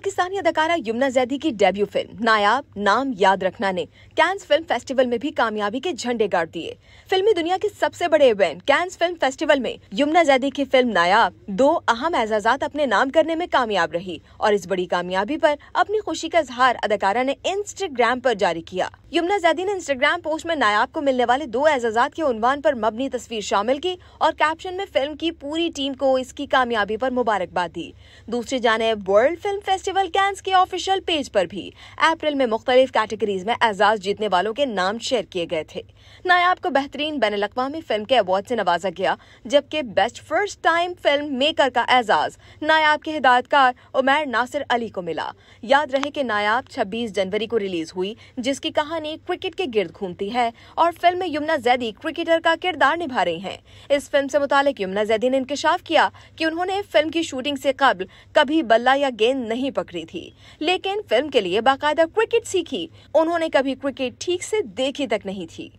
पाकिस्तानी अदाकारा यमुना जैदी की debut film नायाब नाम याद रखना ने कैंस फिल्म फेस्टिवल में भी कामयाबी के झंडे गाड़ दिए फिल्मी दुनिया के सबसे बड़े इवेंट कैंस फिल्म फेस्टिवल में यमुना जैदी की फिल्म नायाब दो अहम एजाजात अपने नाम करने में कामयाब रही और इस बड़ी कामयाबी पर अपनी खुशी का इजहार अदाकारा ने इंस्टाग्राम पर जारी किया यमुना जैदी ने इंस्टाग्राम पोस्ट में नायाब को मिलने वाले दो एजाजात के उनवान पर मबनी तस्वीर शामिल की और कैप्शन में फिल्म की पूरी टीम को इसकी कामयाबी पर मुबारकबाद दी दूसरी जाने world film festival festival Cannes के ऑफिशियल पेज पर भी अप्रैल में मुख्तलिफ कैटेगरीज में एजाज जीतने वालों के नाम शेयर किए गए थे नायाब को बेहतरीन बैन अवी फिल्म के अवार्ड से नवाजा गया जबकि best first time film maker का एजाज नायाब के हिदायतकार उमैर नासिर अली को मिला याद रहे कि नायाब छब्बीस जनवरी को रिलीज हुई जिसकी कहानी क्रिकेट के गिर्द घूमती है और फिल्म में यमुना जैदी क्रिकेटर का किरदार निभा रही हैं इस फिल्म से मुतालिक यमुना जैदी ने इंकशाफ किया कि उन्होंने फिल्म की शूटिंग से कबल कभी बल्ला या गेंद नहीं नहीं पकड़ी थी लेकिन फिल्म के लिए बाकायदा क्रिकेट सीखी उन्होंने कभी क्रिकेट ठीक से देखी तक नहीं थी